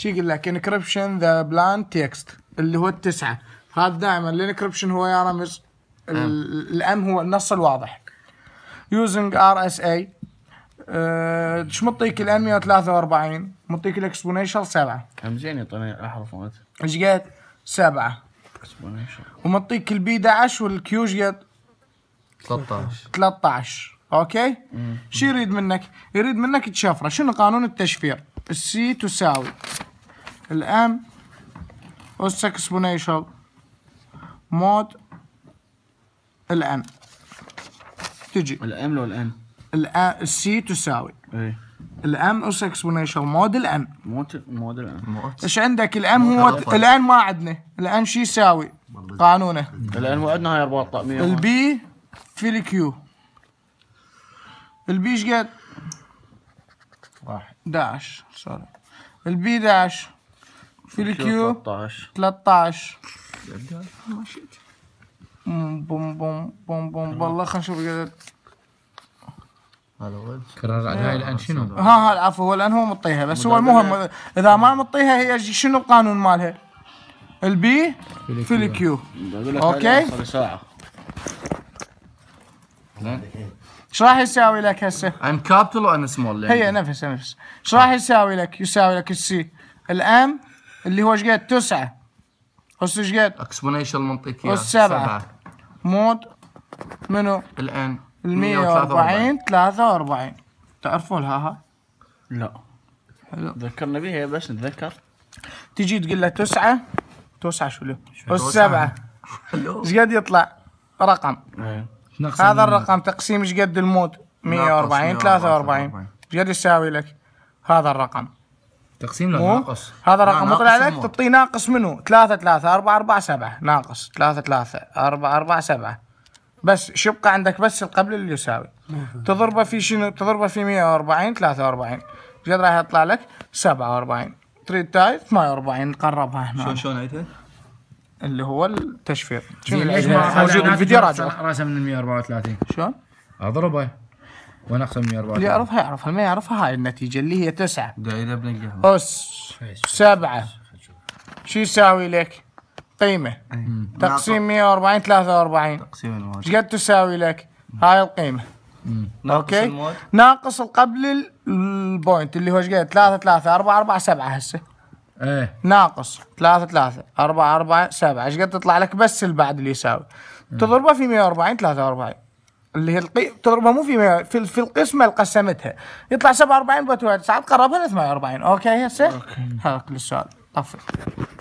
شو يقول لك انكربشن ذا بلان تكست اللي هو التسعه هذا دائما الانكربشن هو يا رمز نعم. الام هو النص الواضح يوزنج ار اس اي ايش مطيك الان 143 مطيك الاكسبونيشال 7 كم زين يعطيني احرف مالته ايش قد؟ 7 اكسبونيشال ومطيك البي 11 والكيو ايش قد؟ 13 13 اوكي؟ شو يريد منك؟ يريد منك تشفره شنو قانون التشفير؟ السي تساوي الآن اس اكسبونيشال مود الآن تجي الام لو الان الان السي تساوي ايه الام اس اكسبوننشال مود الان مود مود الان ايش عندك الام هو الان ما عندنا الان شو يساوي قانونه الان وعدنا هاي 400 البي في الكيو البي ايش قد؟ واحد داش سوري البي داش في الكيو 13 13 بوم بوم بوم بوم والله خلينا نشوف هذا كرر هاي آه، الان شنو؟ ها ها العفو هو الان هو مطيها بس هو المهم اذا ما مطيها هي شنو القانون مالها؟ البي في الكيو اوكي؟ ايش راح يساوي لك هسه؟ ان كابيتال وان سمول هي يعني. نفس نفس ايش راح يساوي لك؟ يساوي لك السي الام اللي هو ايش قد تسعة أس ايش قد اكسبوننشال منطقية أس سبعة, مود منو الآن المية 43 ثلاثة وأربعين تعرفون ها لا حلو ذكرنا بها بس نتذكر تجي تقول له تسعة تسعة شو له أس سبعة ايش قد يطلع رقم إيه. هذا الرقم تقسيم ايش قد المود 140 43 ايش قد يساوي لك هذا الرقم تقسيم له ناقص هذا نعم، رقم طلع لك تعطيه ناقص منه 3 3 4 4 7 ناقص 3 3 4 4 7 بس شو يبقى عندك بس القبل اللي يساوي تضربه في شنو تضربه في 140 43 قد راح يطلع لك 47 تريد تاي 48 قربها هنا شلون شلون عيدها؟ اللي هو التشفير شنو موجود الفيديو راجع راسه من 134 شلون؟ اضربه وين اكثر من 104 اللي يعرفها يعرفها اللي ما يعرفها هاي النتيجه اللي هي 9 دايره بنقيها اس 7 شو يساوي لك؟ قيمه تقسيم 140 43 تقسيم المواد ايش قد تساوي لك؟ هاي القيمه ناقص اوكي المواد. ناقص قبل البوينت اللي هو ايش قد 3 3 4 4 7 هسه ايه ناقص 3 3 4 4 7 ايش قد تطلع لك بس اللي بعد اللي يساوي تضربه في 140 43 اللي هي القي... تضربها مو في في, في القسمه اللي قسمتها يطلع 47 بوت واحد ساعات قربها ل 48 اوكي هسه؟ اوكي هذا كل السؤال طفي